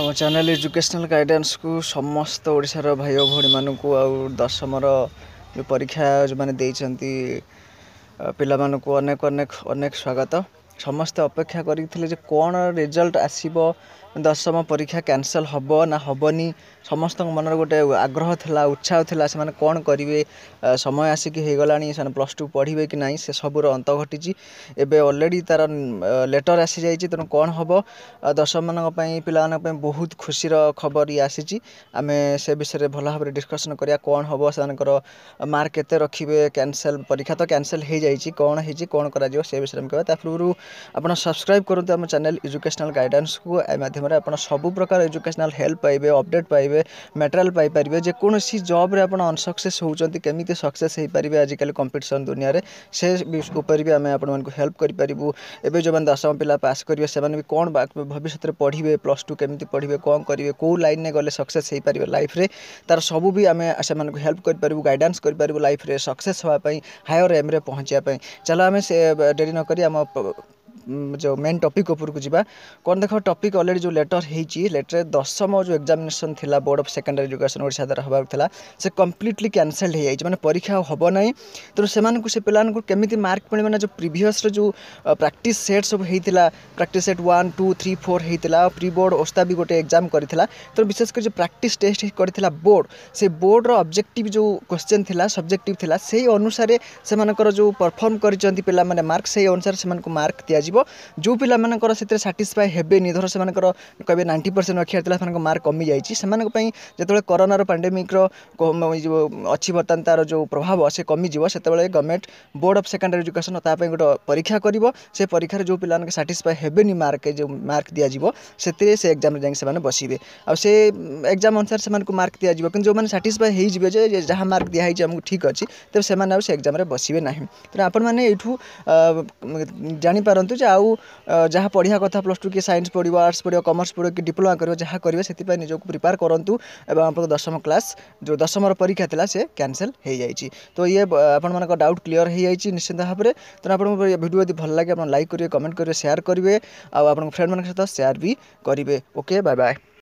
ଆମ channel educational ଗାଇଡ଼ାନ୍ସକୁ ସମସ୍ତ ଓଡ଼ିଶାର ଭାଇ ଓ ଭଉଣୀମାନଙ୍କୁ ଆଉ ଦଶମର ଯେଉଁ ପରୀକ୍ଷା ଯେଉଁମାନେ ଦେଇଛନ୍ତି ପିଲାମାନଙ୍କୁ ଅନେକ ଅନେକ ଅନେକ ସ୍ୱାଗତ ସମସ୍ତେ ଅପେକ୍ଷା କରିଥିଲେ ଯେ କ'ଣ ରେଜଲ୍ଟ ଆସିବ ଦଶମ ପରୀକ୍ଷା କ୍ୟାନସଲ୍ ହେବ ନା ହେବନି ସମସ୍ତଙ୍କ ମନରେ ଗୋଟେ ଆଗ୍ରହ ଥିଲା ଉତ୍ସାହ ଥିଲା ସେମାନେ କ'ଣ କରିବେ ସମୟ ଆସିକି ହେଇଗଲାଣି ସେମାନେ ପ୍ଲସ୍ ଟୁ ପଢ଼ିବେ କି ନାହିଁ ସେ ସବୁର ଅନ୍ତ ଘଟିଛି ଏବେ ଅଲରେଡ଼ି ତା'ର ଲେଟର୍ ଆସିଯାଇଛି ତେଣୁ କ'ଣ ହେବ ଦର୍ଶକମାନଙ୍କ ପାଇଁ ପିଲାମାନଙ୍କ ପାଇଁ ବହୁତ ଖୁସିର ଖବର ଇଏ ଆସିଛି ଆମେ ସେ ବିଷୟରେ ଭଲ ଭାବରେ ଡିସ୍କସନ୍ କରିବା କ'ଣ ହେବ ସେମାନଙ୍କର ମାର୍କ କେତେ ରଖିବେ କ୍ୟାନସଲ୍ ପରୀକ୍ଷା ତ କ୍ୟାନସଲ୍ ହେଇଯାଇଛି କ'ଣ ହେଇଛି କ'ଣ କରାଯିବ ସେ ବିଷୟରେ ଆମେ କହିବା ତା ପୂର୍ବରୁ ଆପଣ ସବସ୍କ୍ରାଇବ୍ କରନ୍ତୁ ଆମ ଚ୍ୟାନେଲ୍ ଏଜୁକେସନାଲ୍ ଗାଇଡ଼ାନ୍ସକୁ ମାଧ୍ୟମରେ અપણ સબુ પ્રકાર એજ્યુકેશનલ હેલ્પ આયબે અપડેટ આયબે મેટરલ પઈ પરબે જે કોણસી જોબ રે આપણ અનસક્સેસ હોઉચંત કેમતી સક્સેસ હેઈ પરિબે આજકાલ કોમ્પિટિશન દુનિયા રે સે ઉપર બી અમે આપણનકો હેલ્પ કરી પરibou એબે જોબન આસામ પેલા પાસ કરીવે સેવન બી કોણ ભવિષ્યતરે પડીબે પ્લસ 2 કેમતી પડીબે કોણ કરીબે કો લાઈન ને ગલે સક્સેસ હેઈ પરિબે લાઈફ રે તાર સબુ બી અમે આસામનકો હેલ્પ કરી પરibou ગાઈડન્સ કરી પરibou લાઈફ રે સક્સેસ હોવા પઈ હાયર એમ રે પહોંચ્યા પઈ ચાલ અમે સે ડેરી ન કરી અમે ଯେଉଁ ମେନ୍ ଟପିକ୍ ଉପରକୁ ଯିବା କ'ଣ ଦେଖ ଟପିକ୍ ଅଲରେଡ଼ି ଯେଉଁ ଲେଟର୍ ହେଇଛି ଲେଟର୍ରେ ଦଶମ ଯେଉଁ ଏକ୍ଜାମିନେସନ୍ ଥିଲା board of secondary education Odisha ଦ୍ୱାରା ହେବାକୁ ଥିଲା ସେ କମ୍ପ୍ଲିଟଲି କ୍ୟାନସେଲ୍ ହେଇଯାଇଛି ମାନେ ପରୀକ୍ଷା ଆଉ ହେବ ନାହିଁ ତେଣୁ ସେମାନଙ୍କୁ ସେ ପିଲାମାନଙ୍କୁ କେମିତି ମାର୍କ ମିଳିବ ନା ଯେଉଁ ପ୍ରିଭିୟସ୍ର ଯେଉଁ ପ୍ରାକ୍ଟିସ୍ ସେଟ୍ ସବୁ ହେଇଥିଲା practice set one two three four ହେଇଥିଲା ପ୍ରି ବୋର୍ଡ଼ ଓସ୍ତା ବି ଗୋଟେ ଏକ୍ଜାମ୍ କରିଥିଲା ତେଣୁ ବିଶେଷ କରି ଯେଉଁ ପ୍ରାକ୍ଟିସ୍ ଟେଷ୍ଟ କରିଥିଲା ବୋର୍ଡ଼ ସେ ବୋର୍ଡ଼ର ଅବଜେକ୍ଟିଭ୍ ଯେଉଁ କ୍ୱେଶ୍ଚନ୍ ଥିଲା ସବଜେକ୍ଟିଭ୍ ଥିଲା ସେଇ ଅନୁସାରେ ସେମାନଙ୍କର ଯେଉଁ ପରଫର୍ମ କରିଛନ୍ତି ପିଲାମାନେ ମାର୍କ ସେଇ ଅନୁସାରେ ସେମାନଙ୍କୁ ମାର୍କ ଦିଆଯିବ ରହିବ ଯେଉଁ ପିଲାମାନଙ୍କର ସେଥିରେ ସାଟିସ୍ଫାଏ ହେବେନି ଧର ସେମାନଙ୍କର କହିବେ ନାଇଣ୍ଟି ପରସେଣ୍ଟ ରଖିବାର ଥିଲା ସେମାନଙ୍କ ମାର୍କ କମିଯାଇଛି ସେମାନଙ୍କ ପାଇଁ ଯେତେବେଳେ କରୋନାର ପାଣ୍ଡେମିକ୍ର ଅଛି ବର୍ତ୍ତମାନ ତା'ର ଯେଉଁ ପ୍ରଭାବ ସେ କମିଯିବ ସେତେବେଳେ government board of secondary education ତା ପାଇଁ ଗୋଟେ ପରୀକ୍ଷା କରିବ ସେ ପରୀକ୍ଷାରେ ଯେଉଁ ପିଲାମାନେ ସାଟିସ୍ଫାଏ ହେବେନି ମାର୍କ ଯେଉଁ ମାର୍କ ଦିଆଯିବ ସେଥିରେ ସେ ଏକ୍ଜାମ୍ରେ ଯାଇକି ସେମାନେ ବସିବେ ଆଉ ସେ ଏକ୍ଜାମ୍ ଅନୁସାରେ ସେମାନଙ୍କୁ ମାର୍କ ଦିଆଯିବ କିନ୍ତୁ ଯେଉଁମାନେ ସାଟିସ୍ଫାଏ ହେଇଯିବେ ଯେ ଯାହା ମାର୍କ ଦିଆହେଇଛି ଆମକୁ ଠିକ୍ ଅଛି ତେବେ ସେମାନେ ଆଉ ସେ ଏକ୍ଜାମ୍ରେ ବସିବେ ନାହିଁ ତେଣୁ ଆପଣମାନେ ଏଇଠୁ ଜାଣିପାରନ୍ତୁ ଯେ ଆଉ ଯାହା ପଢ଼ିବା କଥା ପ୍ଲସ୍ ଟୁ କିଏ ସାଇନ୍ସ ପଢ଼ିବ ଆର୍ଟ୍ସ ପଢ଼ିବ କମର୍ସ ପଢ଼ିବ କି ଡିପ୍ଲୋମା କରିବ ଯାହା କରିବେ ସେଥିପାଇଁ ନିଜକୁ ପ୍ରିପେୟାର କରନ୍ତୁ ଏବଂ ଆପଣଙ୍କ ଦଶମ କ୍ଲାସ୍ ଯେଉଁ ଦଶମର ପରୀକ୍ଷା ଥିଲା ସେ କ୍ୟାନସଲ୍ ହୋଇଯାଇଛି ତ ଇଏ ଆପଣମାନଙ୍କ ଡାଉଟ୍ କ୍ଲିଅର୍ ହୋଇଯାଇଛି ନିଶ୍ଚିନ୍ତ ଭାବରେ ତେଣୁ ଆପଣଙ୍କୁ ଭିଡ଼ିଓ ଯଦି ଭଲ ଲାଗେ ଆପଣ ଲାଇକ୍ କରିବେ କମେଣ୍ଟ କରିବେ ସେୟାର କରିବେ ଆଉ ଆପଣଙ୍କ ଫ୍ରେଣ୍ଡମାନଙ୍କ ସହିତ ସେୟାର ବି କରିବେ ଓକେ ବାଏ ବାଏ